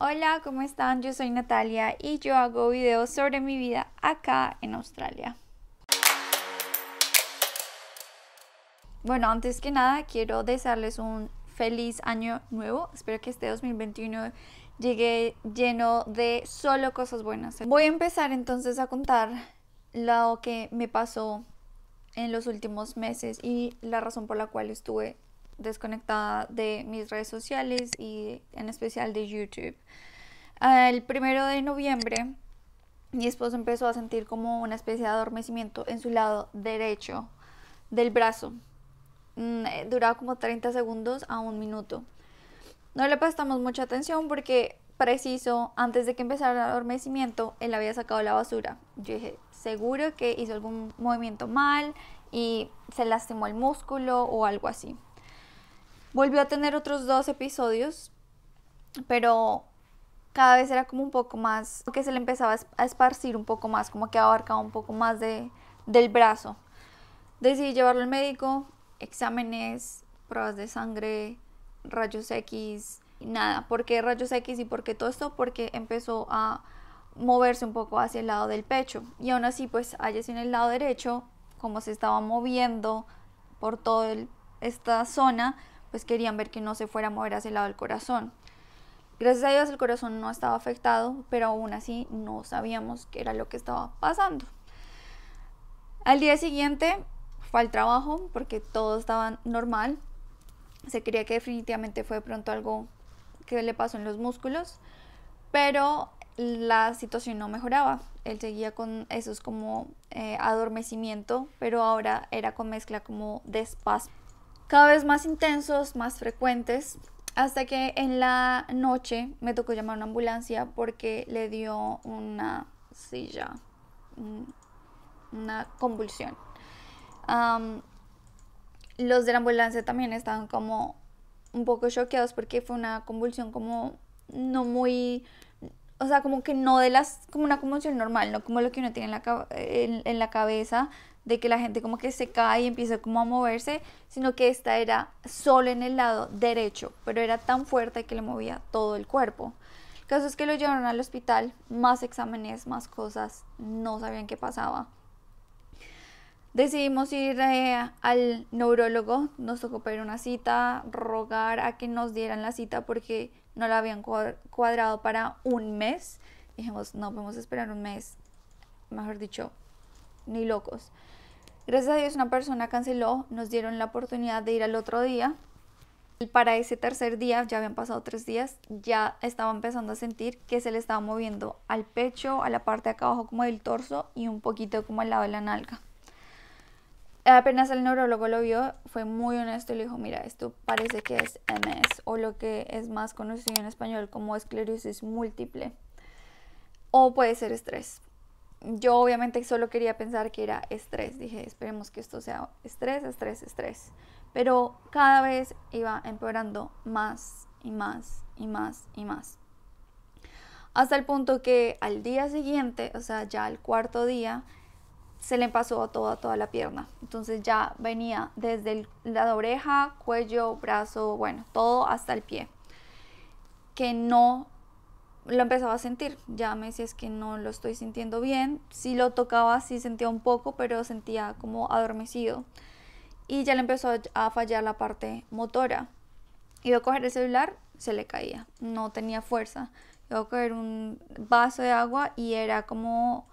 Hola, ¿cómo están? Yo soy Natalia y yo hago videos sobre mi vida acá en Australia. Bueno, antes que nada quiero desearles un feliz año nuevo. Espero que este 2021 llegue lleno de solo cosas buenas. Voy a empezar entonces a contar lo que me pasó en los últimos meses y la razón por la cual estuve desconectada de mis redes sociales y en especial de YouTube. El primero de noviembre mi esposo empezó a sentir como una especie de adormecimiento en su lado derecho del brazo. Mm, eh, duraba como 30 segundos a un minuto. No le prestamos mucha atención porque preciso, antes de que empezara el adormecimiento, él había sacado la basura. Yo dije, seguro que hizo algún movimiento mal y se lastimó el músculo o algo así. Volvió a tener otros dos episodios, pero cada vez era como un poco más, que se le empezaba a esparcir un poco más, como que abarcaba un poco más de, del brazo. Decidí llevarlo al médico, exámenes, pruebas de sangre, rayos X, nada. ¿Por qué rayos X y por qué todo esto? Porque empezó a moverse un poco hacia el lado del pecho. Y aún así, pues allá en el lado derecho, como se estaba moviendo por toda esta zona, pues querían ver que no se fuera a mover hacia el lado del corazón. Gracias a Dios el corazón no estaba afectado, pero aún así no sabíamos qué era lo que estaba pasando. Al día siguiente fue al trabajo porque todo estaba normal. Se creía que definitivamente fue de pronto algo que le pasó en los músculos, pero la situación no mejoraba. Él seguía con esos como eh, adormecimiento, pero ahora era con mezcla como de cada vez más intensos, más frecuentes, hasta que en la noche me tocó llamar a una ambulancia porque le dio una silla, una convulsión. los de la ambulancia también estaban como un poco choqueados porque fue una convulsión como no muy, o sea, como que no de las, como una convulsión normal, no como lo que uno tiene en la, en la cabeza, de que la gente como que se cae y empieza como a moverse, sino que esta era solo en el lado derecho, pero era tan fuerte que le movía todo el cuerpo. El caso es que lo llevaron al hospital, más exámenes, más cosas, no sabían qué pasaba. Decidimos ir eh, al neurólogo, nos tocó pedir una cita, rogar a que nos dieran la cita porque no la habían cuadrado para un mes. Dijimos, no podemos esperar un mes, mejor dicho, ni locos. Gracias a Dios una persona canceló, nos dieron la oportunidad de ir al otro día. Para ese tercer día, ya habían pasado tres días, ya estaba empezando a sentir que se le estaba moviendo al pecho, a la parte de acá abajo como del torso y un poquito como al lado de la nalga. Apenas el neurólogo lo vio, fue muy honesto y le dijo, mira, esto parece que es MS o lo que es más conocido en español como esclerosis múltiple o puede ser estrés yo obviamente solo quería pensar que era estrés. Dije, esperemos que esto sea estrés, estrés, estrés. Pero cada vez iba empeorando más y más y más y más. Hasta el punto que al día siguiente, o sea, ya al cuarto día, se le pasó toda, toda la pierna. Entonces ya venía desde la oreja, cuello, brazo, bueno, todo hasta el pie. Que no lo empezaba a sentir. Ya me decía, es que no lo estoy sintiendo bien. Si lo tocaba, sí sentía un poco, pero sentía como adormecido. Y ya le empezó a fallar la parte motora. Iba a coger el celular, se le caía. No tenía fuerza. Iba a coger un vaso de agua y era como,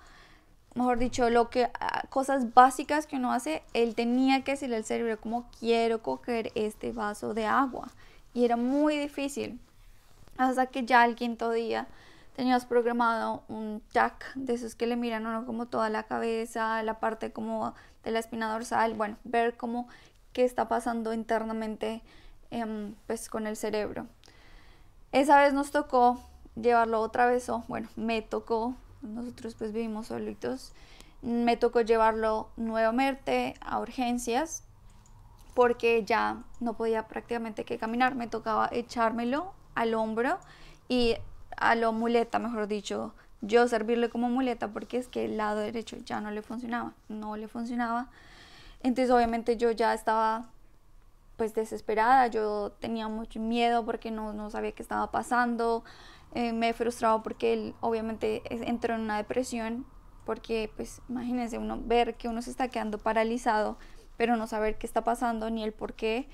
mejor dicho, lo que ah, cosas básicas que uno hace. Él tenía que decirle al cerebro, como quiero coger este vaso de agua. Y era muy difícil hasta que ya el quinto día teníamos programado un tac de esos que le miran como toda la cabeza, la parte como de la espina dorsal, bueno, ver cómo qué está pasando internamente em, pues con el cerebro. Esa vez nos tocó llevarlo otra vez, o bueno, me tocó, nosotros pues vivimos solitos, me tocó llevarlo nuevamente a urgencias porque ya no podía prácticamente que caminar, me tocaba echármelo al hombro y a la muleta, mejor dicho, yo servirle como muleta porque es que el lado derecho ya no le funcionaba, no le funcionaba. Entonces obviamente yo ya estaba pues desesperada, yo tenía mucho miedo porque no, no sabía qué estaba pasando, eh, me he frustrado porque él obviamente entró en una depresión, porque pues imagínense uno ver que uno se está quedando paralizado, pero no saber qué está pasando ni el por qué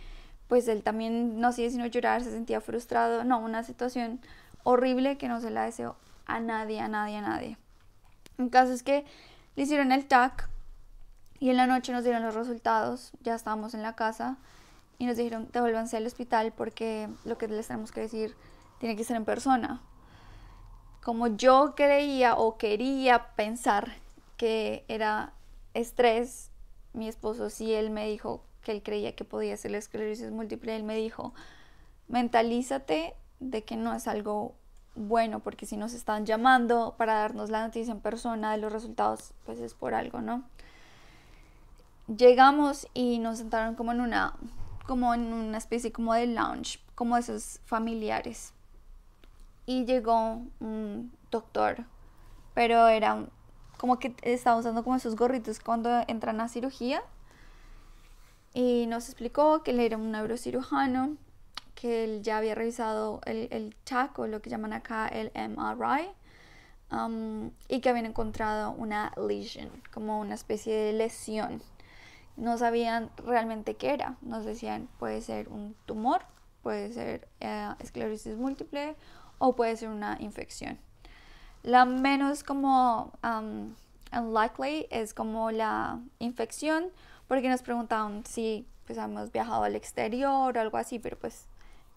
pues él también no hacía sino llorar, se sentía frustrado, no, una situación horrible que no se la deseo a nadie, a nadie, a nadie. El caso es que le hicieron el TAC y en la noche nos dieron los resultados, ya estábamos en la casa y nos dijeron devuélvanse al hospital porque lo que les tenemos que decir tiene que ser en persona. Como yo creía o quería pensar que era estrés, mi esposo sí, él me dijo que él creía que podía ser la esclerosis múltiple, él me dijo, mentalízate de que no es algo bueno, porque si nos están llamando para darnos la noticia en persona de los resultados, pues es por algo, ¿no? Llegamos y nos sentaron como en una, como en una especie como de lounge, como esos familiares. Y llegó un doctor, pero era como que estaba usando como esos gorritos cuando entran a cirugía, y nos explicó que él era un neurocirujano, que él ya había revisado el, el TAC o lo que llaman acá el MRI um, y que habían encontrado una lesión, como una especie de lesión. No sabían realmente qué era, nos decían puede ser un tumor, puede ser eh, esclerosis múltiple o puede ser una infección. La menos como um, unlikely es como la infección, porque nos preguntaban si pues habíamos viajado al exterior o algo así, pero pues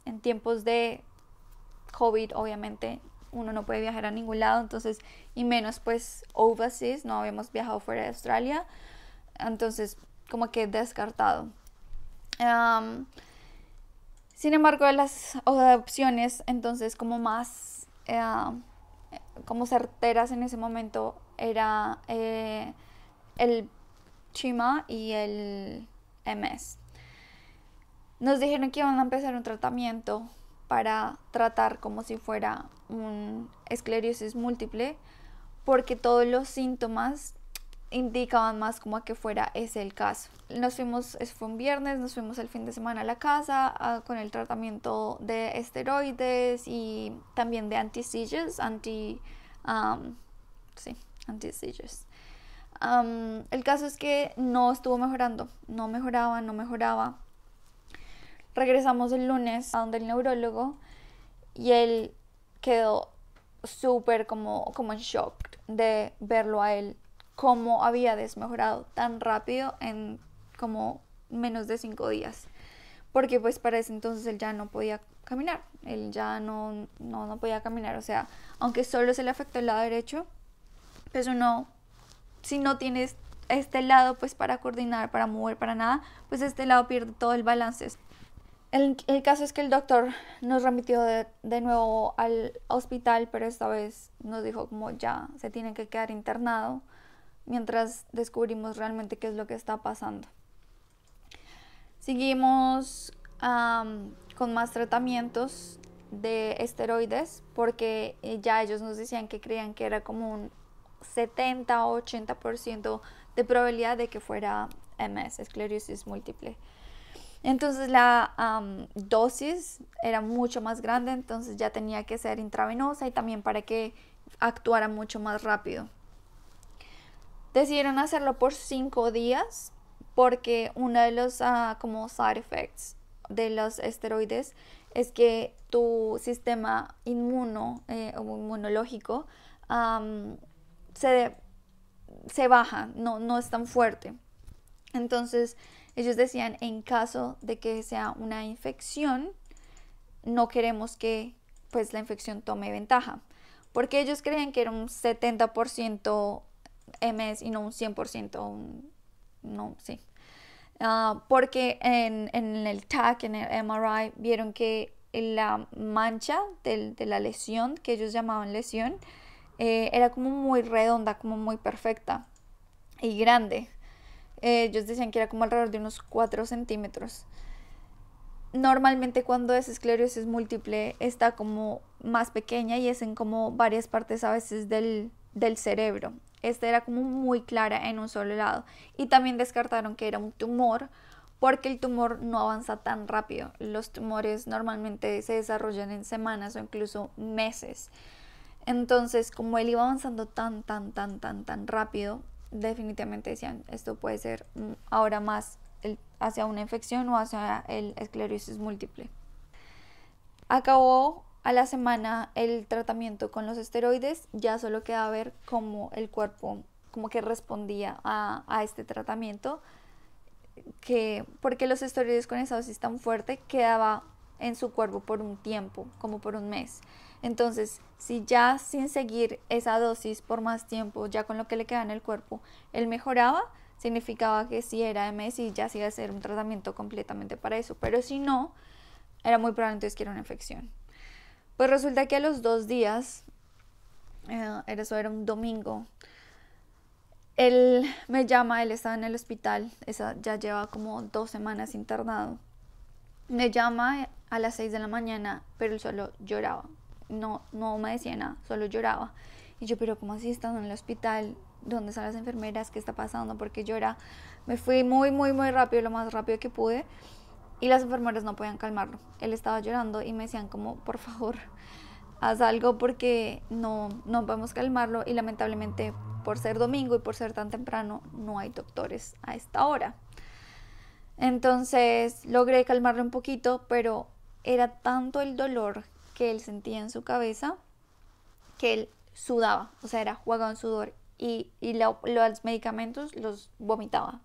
en tiempos de COVID obviamente uno no puede viajar a ningún lado, entonces, y menos pues overseas, no habíamos viajado fuera de Australia, entonces como que descartado. sin embargo, de las opciones entonces como más, eh, como certeras en ese momento era eh, el Chima y el MS. Nos dijeron que iban a empezar un tratamiento para tratar como si fuera un esclerosis múltiple, porque todos los síntomas indicaban más como a que fuera ese el caso. Nos fuimos, eso fue un viernes, nos fuimos el fin de semana a la casa con el tratamiento de esteroides y también de anti-seizures, anti, um, anti el caso es que no estuvo mejorando, no mejoraba, no mejoraba. Regresamos el lunes a donde el neurólogo y él quedó súper como, como en shock de verlo a él, cómo había desmejorado tan rápido en como menos de cinco días. Porque pues para ese entonces él ya no podía caminar, él ya no, no, no podía caminar, o sea, aunque solo se le afectó el lado derecho, pues uno si no tienes este lado pues para coordinar, para mover, para nada, pues este lado pierde todo el balance. El, el caso es que el doctor nos remitió de, nuevo al hospital, pero esta vez nos dijo como ya se tiene que quedar internado mientras descubrimos realmente qué es lo que está pasando. Seguimos con más tratamientos de esteroides porque eh, ya ellos nos decían que creían que era como un 70 o 80% de probabilidad de que fuera MS, esclerosis múltiple. Entonces la dosis era mucho más grande, entonces ya tenía que ser intravenosa y también para que actuara mucho más rápido. Decidieron hacerlo por 5 días porque uno de los ah, como side effects de los esteroides es que tu sistema inmuno eh, o inmunológico se, baja, no, no es tan fuerte. Entonces, ellos decían, en caso de que sea una infección, no queremos que pues la infección tome ventaja, porque ellos creían que era un 70% MS y no un 100%, no, sí. Ah, porque en, el TAC, en el MRI, vieron que la mancha de la lesión, que ellos llamaban lesión, eh, era como muy redonda, como muy perfecta y grande. Eh, ellos decían que era como alrededor de unos 4 centímetros. Normalmente cuando es esclerosis múltiple está como más pequeña y es en como varias partes a veces del, del cerebro. Esta era como muy clara en un solo lado. Y también descartaron que era un tumor porque el tumor no avanza tan rápido. Los tumores normalmente se desarrollan en semanas o incluso meses. Entonces, como él iba avanzando tan, tan, tan, tan, tan rápido, definitivamente decían, esto puede ser mm, ahora más hacia una infección o hacia el esclerosis múltiple. Acabó a la semana el tratamiento con los esteroides, ya solo queda ver cómo el cuerpo como que respondía a, este tratamiento, que porque los esteroides con esa dosis tan fuerte quedaba en su cuerpo por un tiempo, como por un mes. Entonces, si ya sin seguir esa dosis por más tiempo, ya con lo que le queda en el cuerpo, él mejoraba, significaba que si era MS y ya se iba a hacer un tratamiento completamente para eso. Pero si no, era muy probable que era una infección. Pues resulta que a los dos días, eh, eso era un domingo, él me llama, él estaba en el hospital, ya lleva como dos semanas internado. Me llama a las seis de la mañana, pero él solo lloraba no, no me decía nada, solo lloraba. Y yo, pero ¿cómo así estando en el hospital? ¿Dónde están las enfermeras? ¿Qué está pasando? Porque llora. Me fui muy, muy, muy rápido, lo más rápido que pude. Y las enfermeras no podían calmarlo. Él estaba llorando y me decían como, por favor, haz algo porque no, no podemos calmarlo. Y lamentablemente, por ser domingo y por ser tan temprano, no hay doctores a esta hora. Entonces logré calmarlo un poquito, pero era tanto el dolor que él sentía en su cabeza, que él sudaba, o sea, era jugado en sudor y, los medicamentos los vomitaba.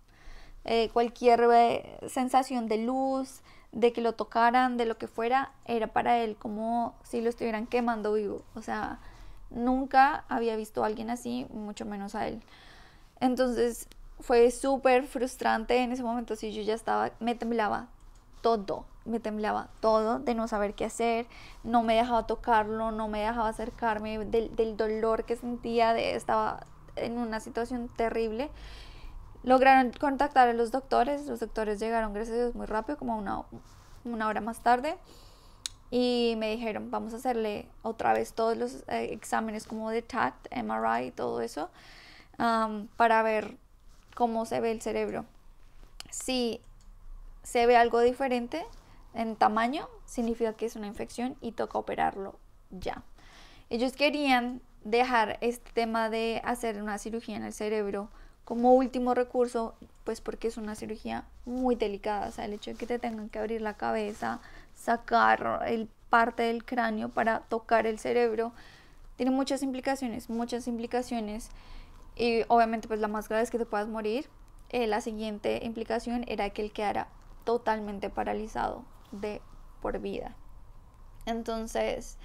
Eh, cualquier eh, sensación de luz, de que lo tocaran, de lo que fuera, era para él como si lo estuvieran quemando vivo. O sea, nunca había visto a alguien así, mucho menos a él. Entonces fue súper frustrante en ese momento, si yo ya estaba, me temblaba todo, me temblaba todo de no saber qué hacer, no me dejaba tocarlo, no me dejaba acercarme del, del dolor que sentía, estaba en una situación terrible. Lograron contactar a los doctores, los doctores llegaron, gracias a Dios, muy rápido, como una, una hora más tarde, y me dijeron, vamos a hacerle otra vez todos los eh, exámenes como de TACT, MRI y todo eso, para ver cómo se ve el cerebro. Si se ve algo diferente en tamaño, significa que es una infección y toca operarlo ya. Ellos querían dejar este tema de hacer una cirugía en el cerebro como último recurso, pues porque es una cirugía muy delicada, o sea, el hecho de que te tengan que abrir la cabeza, sacar el parte del cráneo para tocar el cerebro, tiene muchas implicaciones, muchas implicaciones, y obviamente pues la más grave es que te puedas morir. Eh, la siguiente implicación era que él quedara totalmente paralizado de por vida. Entonces,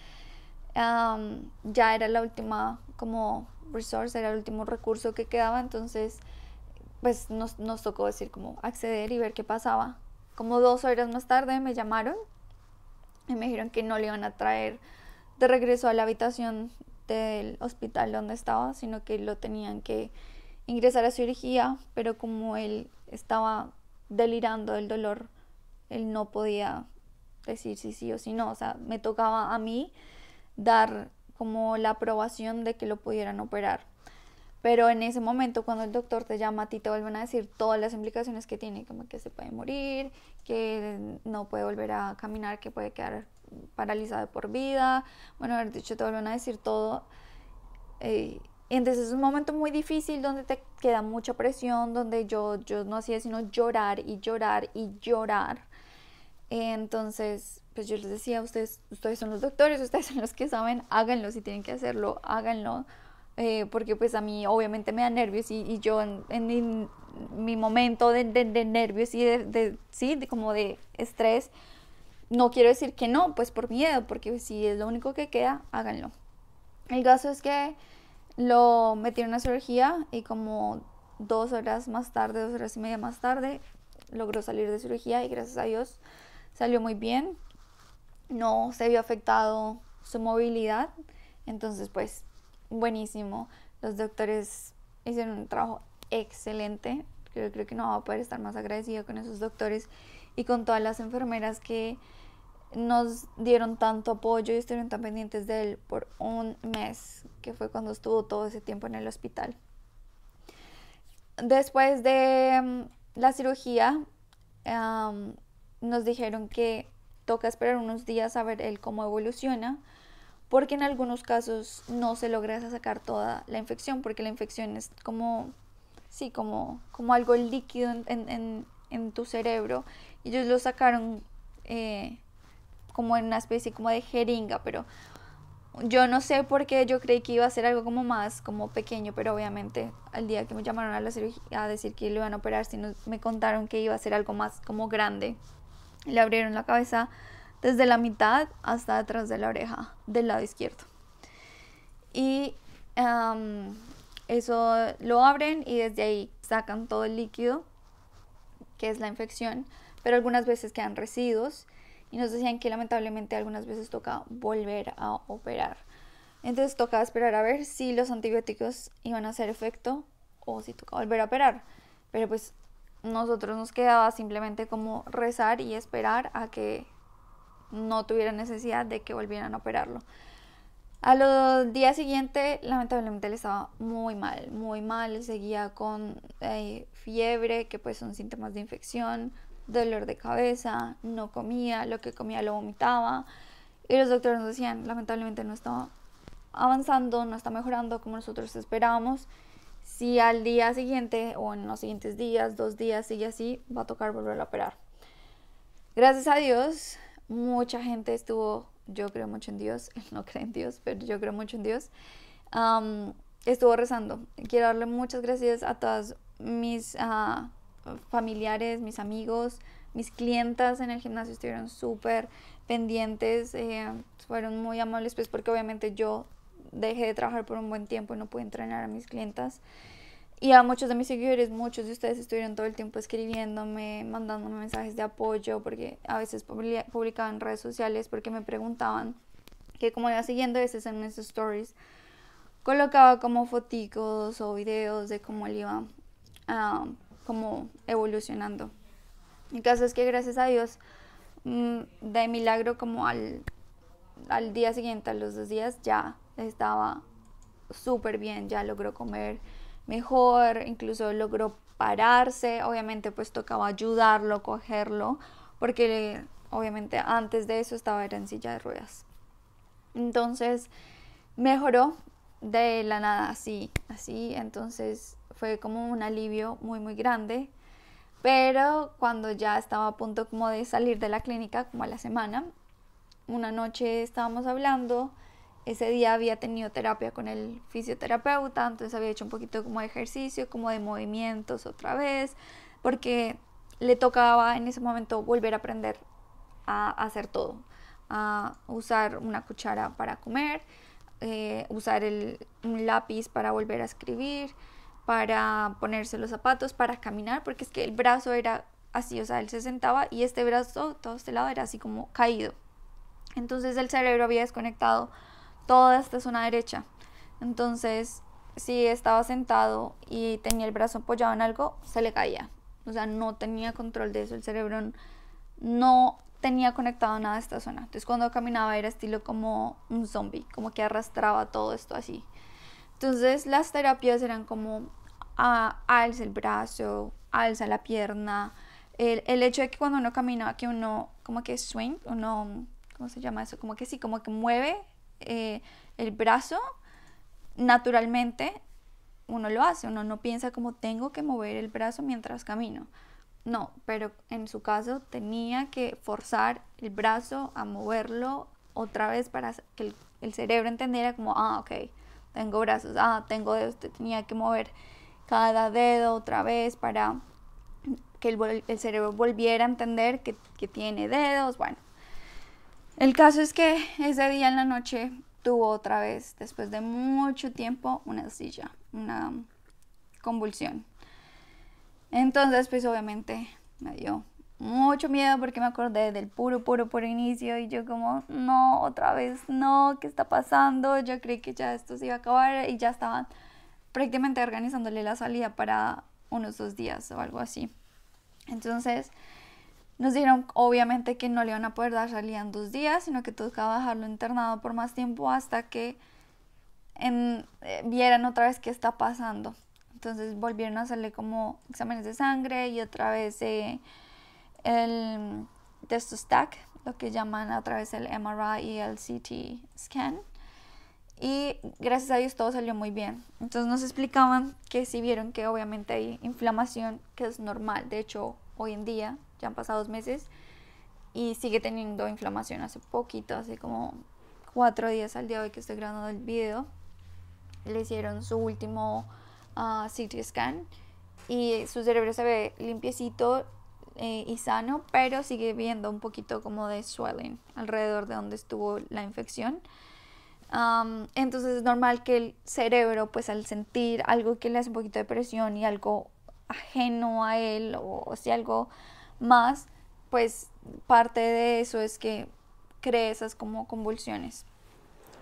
ya era la última, como resource, era el último recurso que quedaba, entonces, pues nos, nos tocó decir como acceder y ver qué pasaba. Como dos horas más tarde me llamaron y me dijeron que no le iban a traer de regreso a la habitación del hospital donde estaba, sino que lo tenían que ingresar a cirugía, pero como él estaba delirando del dolor. Él no podía decir si sí o si no. O sea, me tocaba a mí dar como la aprobación de que lo pudieran operar. Pero en ese momento, cuando el doctor te llama a ti, te vuelven a decir todas las implicaciones que tiene, como que se puede morir, que no puede volver a caminar, que puede quedar paralizado por vida. Bueno, haber dicho, te vuelven a decir todo. Eh, entonces es un momento muy difícil donde te queda mucha presión, donde yo, yo no hacía sino llorar y llorar y llorar. Entonces, pues yo les decía, ustedes, ustedes son los doctores, ustedes son los que saben, háganlo, si tienen que hacerlo, háganlo. Eh, porque pues a mí obviamente me da nervios y, yo en, mi momento de, de, nervios y de sí, como de estrés, no quiero decir que no, pues por miedo, porque si es lo único que queda, háganlo. El caso es que lo metieron a cirugía y como dos horas más tarde, dos horas y media más tarde, logró salir de cirugía y gracias a Dios salió muy bien. No se vio afectado su movilidad. Entonces, pues, buenísimo. Los doctores hicieron un trabajo excelente. Yo creo que no va a poder estar más agradecido con esos doctores y con todas las enfermeras que nos dieron tanto apoyo y estuvieron tan pendientes de él por un mes, que fue cuando estuvo todo ese tiempo en el hospital. Después de mm, la cirugía, nos dijeron que toca esperar unos días a ver él cómo evoluciona, porque en algunos casos no se logra sacar toda la infección, porque la infección es como, sí, como, como algo líquido en, en, en tu cerebro. Y Ellos lo sacaron eh, como en una especie como de jeringa, pero yo no sé por qué yo creí que iba a ser algo como más como pequeño, pero obviamente al día que me llamaron a la cirugía a decir que lo iban a operar, si me contaron que iba a ser algo más como grande. Le abrieron la cabeza desde la mitad hasta atrás de la oreja, del lado izquierdo. Y eso lo abren y desde ahí sacan todo el líquido, que es la infección, pero algunas veces quedan residuos y nos decían que lamentablemente algunas veces toca volver a operar. Entonces tocaba esperar a ver si los antibióticos iban a hacer efecto o si tocaba volver a operar. Pero pues nosotros nos quedaba simplemente como rezar y esperar a que no tuviera necesidad de que volvieran a operarlo. A los días siguientes, lamentablemente, le estaba muy mal, muy mal. Seguía con eh, fiebre, que pues son síntomas de infección dolor de cabeza, no comía, lo que comía lo vomitaba. Y los doctores nos decían, lamentablemente no está avanzando, no está mejorando como nosotros esperábamos. Si al día siguiente o en los siguientes días, dos días, sigue así, va a tocar volver a operar. Gracias a Dios, mucha gente estuvo, yo creo mucho en Dios, él no cree en Dios, pero yo creo mucho en Dios, estuvo rezando. Quiero darle muchas gracias a todas mis... Ah, familiares, mis amigos, mis clientas en el gimnasio estuvieron súper pendientes, eh, fueron muy amables, pues porque obviamente yo dejé de trabajar por un buen tiempo y no pude entrenar a mis clientas. Y a muchos de mis seguidores, muchos de ustedes estuvieron todo el tiempo escribiéndome, mandándome mensajes de apoyo, porque a veces publicaban en redes sociales, porque me preguntaban que como iba siguiendo veces en mis stories, colocaba como foticos o videos de cómo le iba ah, como evolucionando. El caso es que gracias a Dios, mm, de milagro como al, al día siguiente, a los dos días, ya estaba súper bien, ya logró comer mejor, incluso logró pararse, obviamente pues tocaba ayudarlo, cogerlo, porque obviamente antes de eso estaba en silla de ruedas. Entonces mejoró de la nada, así, así, entonces fue como un alivio muy, muy grande. Pero cuando ya estaba a punto como de salir de la clínica, como a la semana, una noche estábamos hablando, ese día había tenido terapia con el fisioterapeuta, entonces había hecho un poquito como de ejercicio, como de movimientos otra vez, porque le tocaba en ese momento volver a aprender a hacer todo, a usar una cuchara para comer, eh, usar un lápiz para volver a escribir, para ponerse los zapatos, para caminar, porque es que el brazo era así, o sea, él se sentaba y este brazo, todo este lado era así como caído. Entonces el cerebro había desconectado toda esta zona derecha. Entonces, si estaba sentado y tenía el brazo apoyado en algo, se le caía. O sea, no tenía control de eso, el cerebro no tenía conectado nada a esta zona. Entonces cuando caminaba era estilo como un zombie, como que arrastraba todo esto así. Entonces las terapias eran como ah, alza el brazo, alza la pierna. El, el, hecho de que cuando uno caminaba, que uno como que swing, uno, ¿cómo se llama eso? Como que sí, como que mueve eh, el brazo, naturalmente uno lo hace, uno no piensa como tengo que mover el brazo mientras camino. No, pero en su caso tenía que forzar el brazo a moverlo otra vez para que el, el cerebro entendiera como, ah, ok, tengo brazos, ah, tengo dedos, tenía que mover cada dedo otra vez para que el, cerebro volviera a entender que, que tiene dedos, bueno. El caso es que ese día en la noche tuvo otra vez, después de mucho tiempo, una silla, una convulsión. Entonces, pues obviamente me dio mucho miedo porque me acordé del puro, puro, puro inicio y yo como, no, otra vez, no, ¿qué está pasando? Yo creí que ya esto se iba a acabar y ya estaban prácticamente organizándole la salida para unos dos días o algo así. Entonces nos dijeron obviamente que no le iban a poder dar salida en dos días, sino que tocaba dejarlo internado por más tiempo hasta que em, eh, vieran otra vez qué está pasando. Entonces volvieron a hacerle como exámenes de sangre y otra vez... Eh, el stack lo que llaman a través del MRI y el CT scan. Y gracias a Dios todo salió muy bien. Entonces nos explicaban que si vieron que obviamente hay inflamación, que es normal. De hecho, hoy en día, ya han pasado dos meses, y sigue teniendo inflamación hace poquito, hace como cuatro días al día hoy que estoy grabando el video. Le hicieron su último ah, CT scan y su cerebro se ve limpiecito eh, y sano, pero sigue viendo un poquito como de swelling alrededor de donde estuvo la infección. entonces es normal que el cerebro, pues al sentir algo que le hace un poquito de presión y algo ajeno a él o, si algo más, pues parte de eso es que cree esas como convulsiones.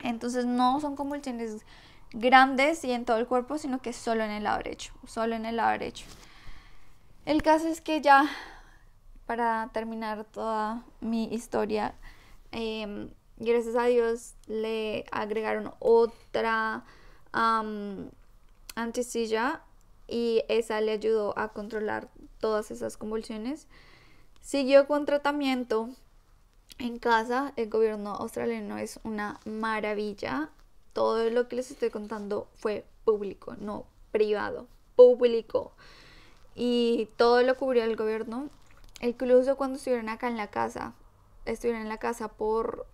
Entonces no son convulsiones grandes y en todo el cuerpo, sino que solo en el lado solo en el lado derecho. El caso es que ya para terminar toda mi historia, em, gracias a Dios le agregaron otra um, y esa le ayudó a controlar todas esas convulsiones. Siguió con tratamiento en casa. El gobierno australiano es una maravilla. Todo lo que les estoy contando fue público, no privado, público. Y todo lo cubrió el gobierno. Incluso cuando estuvieron acá en la casa, estuvieron en la casa por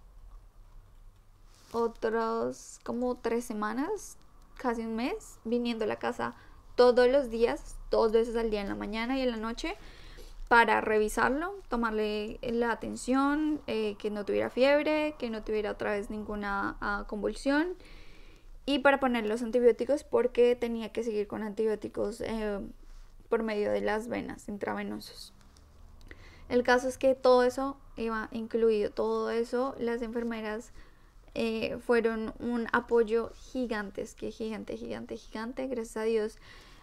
otros como tres semanas, casi un mes, viniendo a la casa todos los días, dos veces al día en la mañana y en la noche, para revisarlo, tomarle la atención, eh, que no tuviera fiebre, que no tuviera otra vez ninguna ah, convulsión y para poner los antibióticos porque tenía que seguir con antibióticos eh, por medio de las venas intravenosos. El caso es que todo eso iba incluido, todo eso, las enfermeras eh, fueron un apoyo gigante, que gigante, gigante, gigante. Gracias a Dios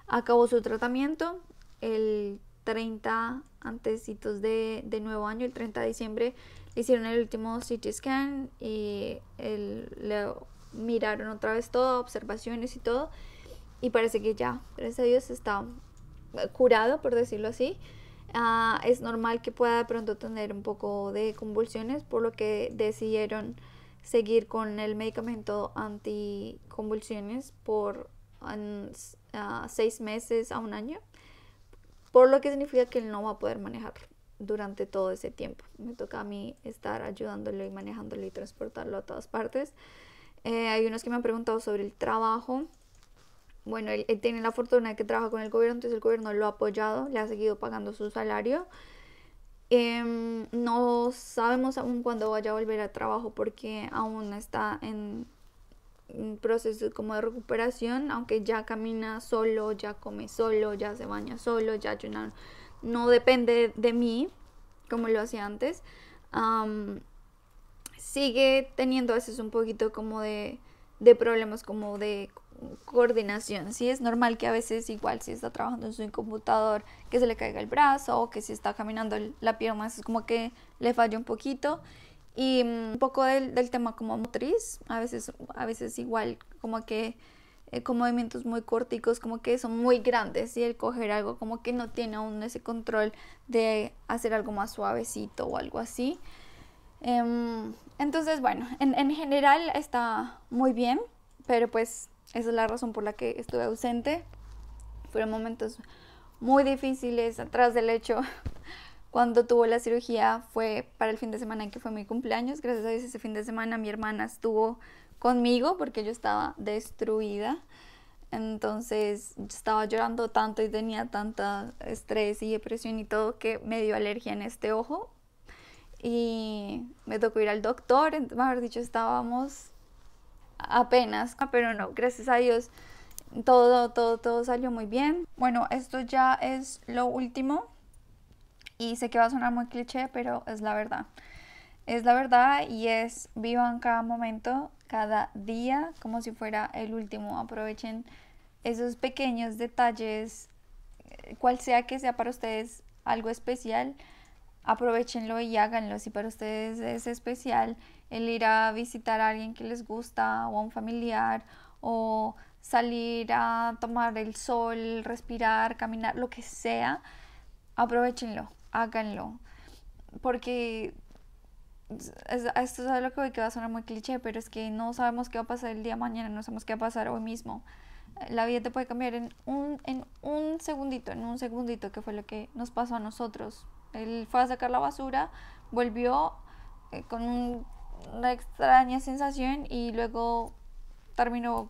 acabó su tratamiento el 30 antesitos de, de nuevo año, el 30 de diciembre, le hicieron el último CT scan y le miraron otra vez todo, observaciones y todo. Y parece que ya, gracias a Dios, está curado, por decirlo así. Ah, es normal que pueda de pronto tener un poco de convulsiones, por lo que decidieron seguir con el medicamento anticonvulsiones por ah, seis meses a un año, por lo que significa que él no va a poder manejarlo durante todo ese tiempo. Me toca a mí estar ayudándolo y manejándolo y transportarlo a todas partes. Eh, hay unos que me han preguntado sobre el trabajo bueno, él, tiene la fortuna de que trabaja con el gobierno, entonces el gobierno lo ha apoyado, le ha seguido pagando su salario. Em, no sabemos aún cuándo vaya a volver a trabajo porque aún está en un proceso como de recuperación, aunque ya camina solo, ya come solo, ya se baña solo, ya ayuna. No depende de mí como lo hacía antes. sigue teniendo a veces un poquito como de, de problemas como de coordinación, ¿sí? Es normal que a veces igual si está trabajando en su computador que se le caiga el brazo o que si está caminando la pierna es como que le falla un poquito y mm, un poco del, del, tema como motriz, a veces, a veces igual como que eh, con movimientos muy corticos como que son muy grandes y el coger algo como que no tiene aún ese control de hacer algo más suavecito o algo así. Em, entonces, bueno, en, en general está muy bien, pero pues esa es la razón por la que estuve ausente. Fueron momentos muy difíciles atrás del hecho. Cuando tuvo la cirugía fue para el fin de semana en que fue mi cumpleaños. Gracias a Dios ese fin de semana mi hermana estuvo conmigo porque yo estaba destruida. Entonces estaba llorando tanto y tenía tanta estrés y depresión y todo que me dio alergia en este ojo. Y me tocó ir al doctor, mejor dicho, estábamos apenas, ah, pero no, gracias a Dios todo, todo, todo salió muy bien. Bueno, esto ya es lo último y sé que va a sonar muy cliché, pero es la verdad. Es la verdad y es vivan cada momento, cada día, como si fuera el último. Aprovechen esos pequeños detalles, eh, cual sea que sea para ustedes algo especial, aprovechenlo y háganlo. Si para ustedes es especial el ir a visitar a alguien que les gusta o a un familiar o salir a tomar el sol, respirar, caminar, lo que sea, aprovechenlo, háganlo, porque esto es algo que, hoy que va a sonar muy cliché, pero es que no sabemos qué va a pasar el día mañana, no sabemos qué va a pasar hoy mismo. La vida te puede cambiar en un, en un segundito, en un segundito, que fue lo que nos pasó a nosotros. Él fue a sacar la basura, volvió eh, con un una extraña sensación y luego terminó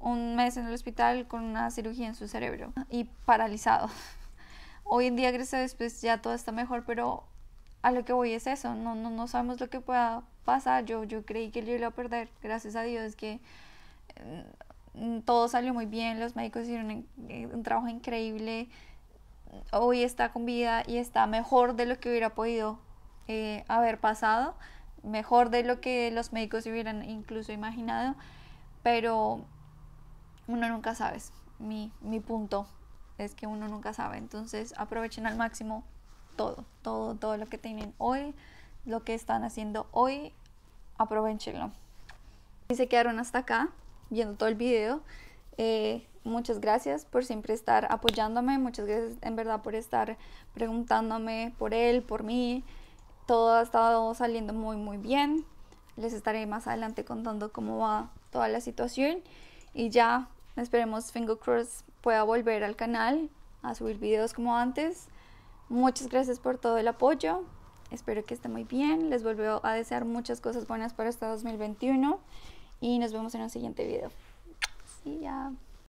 un mes en el hospital con una cirugía en su cerebro y paralizado. Hoy en día, gracias después pues, ya todo está mejor, pero a lo que voy es eso, no, no, sabemos lo que pueda pasar. Yo, yo creí que yo iba a perder, gracias a Dios que mm, mm, todo salió muy bien, los médicos hicieron eh, un, trabajo increíble. Hoy está con vida y está mejor de lo que hubiera podido eh, haber pasado mejor de lo que los médicos hubieran incluso imaginado, pero uno nunca sabe. Mi, punto es que uno nunca sabe. Entonces aprovechen al máximo todo, todo, todo lo que tienen hoy, lo que están haciendo hoy, aprovechenlo. Y se quedaron hasta acá viendo todo el video, eh, muchas gracias por siempre estar apoyándome, muchas gracias en verdad por estar preguntándome por él, por mí todo ha estado saliendo muy muy bien. Les estaré más adelante contando cómo va toda la situación y ya esperemos Fingocross Cross pueda volver al canal a subir videos como antes. Muchas gracias por todo el apoyo. Espero que esté muy bien. Les vuelvo a desear muchas cosas buenas para este 2021 y nos vemos en un siguiente video. See ya.